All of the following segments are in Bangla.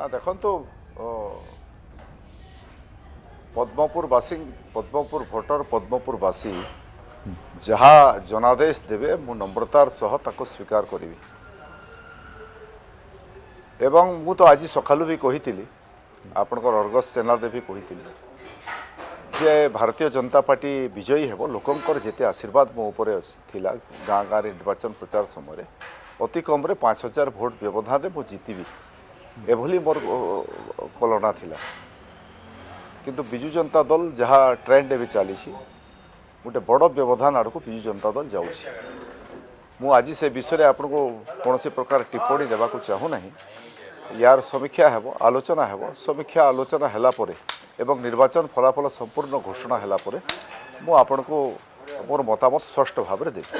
ନା ଦେଖନ୍ତୁ ପଦ୍ମପୁରବାସୀ ପଦ୍ମପୁର ଭୋଟର ପଦ୍ମପୁରବାସୀ ଯାହା ଜନାଦେଶ ଦେବେ ମୁଁ ନମ୍ରତାର ସହ ତାକୁ ସ୍ୱୀକାର କରିବି ଏବଂ ମୁଁ ତ ଆଜି ସକାଳୁ ବି କହିଥିଲି ଆପଣଙ୍କର ଅର୍ଗସ ସେନାରେ ବି କହିଥିଲି ଯେ ଭାରତୀୟ ଜନତା ପାର୍ଟି ବିଜୟୀ ହେବ ଲୋକଙ୍କର ଯେତେ ଆଶୀର୍ବାଦ ମୋ ଉପରେ ଥିଲା ଗାଁ ଗାଁରେ ନିର୍ବାଚନ ପ୍ରଚାର ସମୟରେ ଅତି କମ୍ରେ ପାଞ୍ଚ ହଜାର ଭୋଟ ବ୍ୟବଧାନରେ ମୁଁ ଜିତିବି এভলি মোর কলনা লা কিন্তু বিজু জনতা দল যা ট্রেন্ড এবে চালছি গোটে বড় ব্যবধান আড়ক বিজু জনতা দল যাচ্ছি মু আজি সে বিষয়ে আপনার কোণী প্রকার টিপ্পণী দেওয়া চাহু না ইয়ার সমীক্ষা হব আলোচনা হব সমীক্ষা আলোচনা হেলা পরে এবং নির্বাচন ফলাফল সম্পূর্ণ ঘোষণা হেলা পরে মু আপনার মতামত স্পষ্ট ভাবে দেবি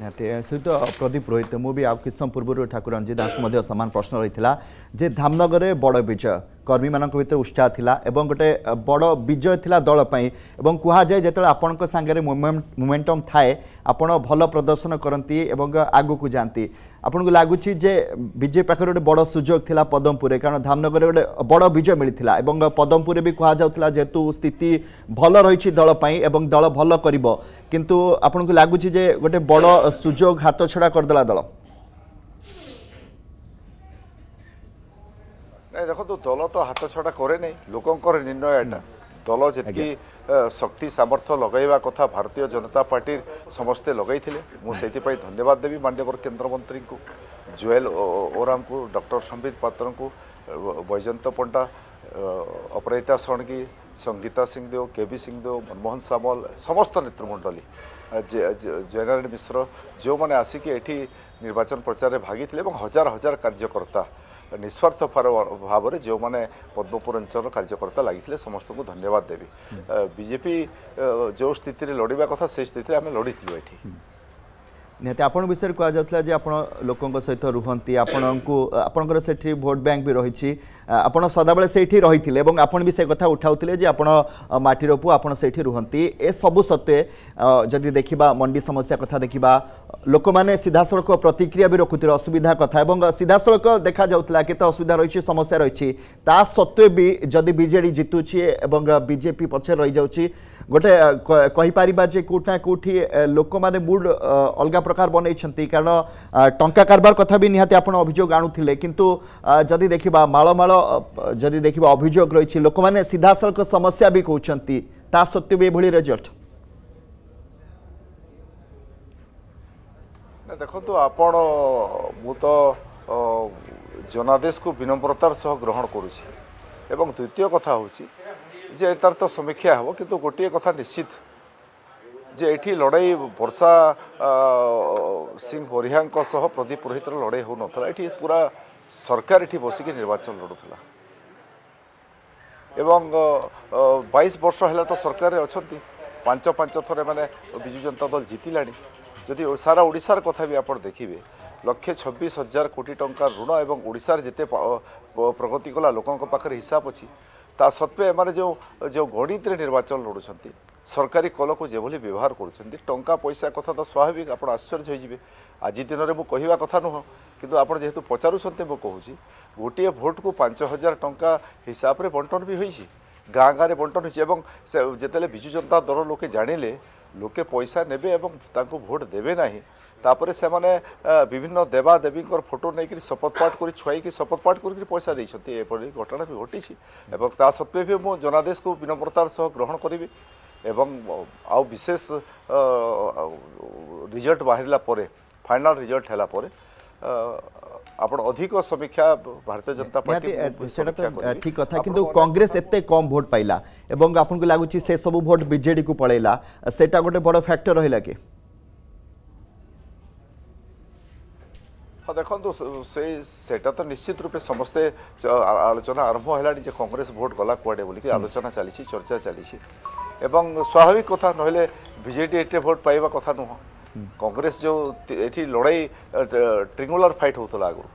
ନିହାତି ସହିତ ପ୍ରଦୀପ ରୋହିତ ମୁଁ ବି ଆଉ କିଛି ସମୟ ପୂର୍ବରୁ ଠାକୁର ରଞ୍ଜିତ ଦାସ ମଧ୍ୟ ସମାନ ପ୍ରଶ୍ନ ରହିଥିଲା ଯେ ଧାମନଗରରେ ବଡ଼ ବିଜୟ কর্মীমানক ভিতরে উৎসাহ লা এবং গোটে বড় বিজয় লা দলপাই এবং কুহযায়ে যেত আপনার সাংরে মোমেন্টম থাকে আপনার ভালো প্রদর্শন করতে এবং আগুক যাতে আপনার লাগুছি যে বিজেপি পাখে গোটে বড় সুযোগ লা পদমপুরে কারণ ধামনগরে গোটে বড় বিজয় মিলা এবং পদমপুরে বি কুহযাওয়া যেহেতু স্থিতি ভালো রয়েছে দলপাই এবং দল ভালো করব কিন্তু আপনার লাগুছি যে গোটে বড় সুযোগ হাত ছড়া করেদেলা দল ଦେଖନ୍ତୁ ଦଳ ତ ହାତ ଛଡ଼ା କରେ ନାହିଁ ଲୋକଙ୍କର ନିର୍ଣ୍ଣୟ ଏଇଟା ଦଳ ଯେତିକି ଶକ୍ତି ସାମର୍ଥ୍ୟ ଲଗାଇବା କଥା ଭାରତୀୟ ଜନତା ପାର୍ଟି ସମସ୍ତେ ଲଗାଇଥିଲେ ମୁଁ ସେଇଥିପାଇଁ ଧନ୍ୟବାଦ ଦେବି ମାନ୍ୟବର କେନ୍ଦ୍ରମନ୍ତ୍ରୀଙ୍କୁ ଜୁଏଲ ଓରାମଙ୍କୁ ଡକ୍ଟର ସମ୍ବିତ ପାତ୍ରଙ୍କୁ ବୈଜୟନ୍ତ ପଣ୍ଡା ଅପରାଜିତା ଷଡ଼ଙ୍ଗୀ ସଙ୍ଗୀତା ସିଂଦେଓ କେ ବି ସିଂଦେଓ ମନମୋହନ ସାମଲ ସମସ୍ତ ନେତୃମଣ୍ଡଳୀ ଜୟନାରାୟଣ ମିଶ୍ର ଯେଉଁମାନେ ଆସିକି ଏଠି ନିର୍ବାଚନ ପ୍ରଚାରରେ ଭାଗିଥିଲେ ଏବଂ ହଜାର ହଜାର କାର୍ଯ୍ୟକର୍ତ୍ତା ନିଃସ୍ୱାର୍ଥ ଭାବରେ ଯେଉଁମାନେ ପଦ୍ମପୁର ଅଞ୍ଚଳର କାର୍ଯ୍ୟକର୍ତ୍ତା ଲାଗିଥିଲେ ସମସ୍ତଙ୍କୁ ଧନ୍ୟବାଦ ଦେବି ବିଜେପି ଯେଉଁ ସ୍ଥିତିରେ ଲଢ଼ିବା କଥା ସେଇ ସ୍ଥିତିରେ ଆମେ ଲଢ଼ିଥିଲୁ ଏଠି ନିହାତି ଆପଣଙ୍କ ବିଷୟରେ କୁହାଯାଉଥିଲା ଯେ ଆପଣ ଲୋକଙ୍କ ସହିତ ରୁହନ୍ତି ଆପଣଙ୍କୁ ଆପଣଙ୍କର ସେଠି ଭୋଟ୍ ବ୍ୟାଙ୍କ ବି ରହିଛି ଆପଣ ସଦାବେଳେ ସେଇଠି ରହିଥିଲେ ଏବଂ ଆପଣ ବି ସେ କଥା ଉଠାଉଥିଲେ ଯେ ଆପଣ ମାଟିରପୁ ଆପଣ ସେଇଠି ରୁହନ୍ତି ଏସବୁ ସତ୍ତ୍ୱେ ଯଦି ଦେଖିବା ମଣ୍ଡି ସମସ୍ୟା କଥା ଦେଖିବା ଲୋକମାନେ ସିଧାସଳଖ ପ୍ରତିକ୍ରିୟା ବି ରଖୁଥିଲେ ଅସୁବିଧା କଥା ଏବଂ ସିଧାସଳଖ ଦେଖାଯାଉଥିଲା କେତେ ଅସୁବିଧା ରହିଛି ସମସ୍ୟା ରହିଛି ତା ସତ୍ତ୍ୱେ ବି ଯଦି ବିଜେଡ଼ି ଜିତୁଛି ଏବଂ ବିଜେପି ପଛରେ ରହିଯାଉଛି ଗୋଟେ କହିପାରିବା ଯେ କେଉଁଠି ନା କେଉଁଠି ଲୋକମାନେ ମୁଡ୍ ଅଲଗା ପ୍ରକାର ବନେଇଛନ୍ତି କାରଣ ଟଙ୍କା କାରବାର କଥା ବି ନିହାତି ଆପଣ ଅଭିଯୋଗ ଆଣୁଥିଲେ କିନ୍ତୁ ଯଦି ଦେଖିବା ମାଳମାଳ ଯଦି ଦେଖିବା ଅଭିଯୋଗ ରହିଛି ଲୋକମାନେ ସିଧାସଳଖ ସମସ୍ୟା ବି କହୁଛନ୍ତି ତା ସତ୍ତ୍ୱେ ବି ଏଭଳି ରେଜଲ୍ଟ ଦେଖନ୍ତୁ ଆପଣ ମୁଁ ତ ଜନାଦେଶକୁ ବିନମ୍ରତାର ସହ ଗ୍ରହଣ କରୁଛି ଏବଂ ଦ୍ୱିତୀୟ କଥା ହେଉଛି ଯେ ତାର ତ ସମୀକ୍ଷା ହେବ କିନ୍ତୁ ଗୋଟିଏ କଥା ନିଶ୍ଚିତ ଯେ ଏଠି ଲଢ଼େଇ ବର୍ଷା ସିଂ ବରିହାଙ୍କ ସହ ପ୍ରଦୀପ ପୁରୋହିତର ଲଢ଼େଇ ହେଉନଥିଲା ଏଠି ପୁରା ସରକାର ଏଠି ବସିକି ନିର୍ବାଚନ ଲଢ଼ୁଥିଲା ଏବଂ ବାଇଶ ବର୍ଷ ହେଲା ତ ସରକାରରେ ଅଛନ୍ତି ପାଞ୍ଚ ପାଞ୍ଚ ଥର ମାନେ ବିଜୁ ଜନତା ଦଳ ଜିତିଲାଣି ଯଦି ସାରା ଓଡ଼ିଶାର କଥା ବି ଆପଣ ଦେଖିବେ ଲକ୍ଷେ ଛବିଶ ହଜାର କୋଟି ଟଙ୍କା ଋଣ ଏବଂ ଓଡ଼ିଶାରେ ଯେତେ ପ୍ରଗତି କଲା ଲୋକଙ୍କ ପାଖରେ ହିସାବ ଅଛି তা সত্ত্বে এমানে যে যে গণিতরে নির্বাচন লড়ুচ্ছেন সরকারি কলকু যেভাবে ব্যবহার করছেন টঙ্কা পয়সা কথা তো স্বাভাবিক আপনার আশ্চর্য হয়ে যাবে আজি দিনের মু কহা কথা নুহ কিন্তু আপনার যেহেতু পচারুচ্ছেন মু কুচি গোটিয়ে ভোটকু পাঁচ হাজার টঙ্কা হিসাবে বন্টন বি হয়েছে গাঁ গাঁরে বন্টন হয়েছে এবং যেতলে বিজু জনতা দল লোকে জাঁলে লোকে পয়সা নেবে এবং তাঁকু ভোট দেবে না তাপরে সেমানে বিভিন্ন দেবা দেবাদেবীঙ্কর ফটো নেই শপথ পাঠ করে ছুয়াইকি শপথ পাঠ করি পয়সা দিয়েছেন এপরি ঘটনা ঘটিছে এবং তা সত্ত্বে বি জনাদেশ জনাদেশকে বিনম্রতার সহ গ্রহণ করবি এবং আউ বিশেষ রিজল্ট বাহিলা পরে ফাইনাল রিজল্ট হেলা পরে ଆପଣ ଅଧିକ ସମୀକ୍ଷା ଭାରତୀୟ ଜନତା ପାର୍ଟି ঠিক কথা কিন্তু কংগ্রেস କିନ୍ତୁ কম ভোট পাইলা এবং ପାଇଲା ଏବଂ সে সব ভোট বিজেডি কু পড়াইলা সেটা গোটে বড় ফ্যাক্টর ରହିଲା কি ହଁ ଦେଖନ୍ତୁ ସେ ସେଟା ତ ନିଶ୍ଚିତ ରୂପେ ସମସ୍ତେ ଆଲୋଚନା ଆରମ୍ଭ ହେଲାଣି ଯେ କଂଗ୍ରେସ ଭୋଟ୍ ଗଲା କୁଆଡ଼େ ବୋଲିକି ଆଲୋଚନା ଚାଲିଛି ଚର୍ଚ୍ଚା ଚାଲିଛି ଏବଂ ସ୍ୱାଭାବିକ କଥା ନହେଲେ ବିଜେଡ଼ି ଏତେ ଭୋଟ୍ ପାଇବା କଥା ନୁହଁ କଂଗ୍ରେସ ଯେଉଁ ଏଠି ଲଢ଼େଇ ଟ୍ରିଙ୍ଗୁଲାର ଫାଇଟ୍ ହେଉଥିଲା ଆଗରୁ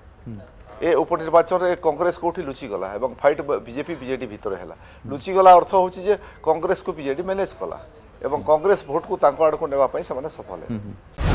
ଏ ଉପନିର୍ବାଚନରେ କଂଗ୍ରେସ କେଉଁଠି ଲୁଚିଗଲା ଏବଂ ଫାଇଟ୍ ବିଜେପି ବିଜେଡ଼ି ଭିତରେ ହେଲା ଲୁଚିଗଲା ଅର୍ଥ ହେଉଛି ଯେ କଂଗ୍ରେସକୁ ବିଜେଡ଼ି ମ୍ୟାନେଜ୍ କଲା ଏବଂ କଂଗ୍ରେସ ଭୋଟ୍କୁ ତାଙ୍କ ଆଡ଼କୁ ନେବା ପାଇଁ ସେମାନେ ସଫଳ ହେଲେ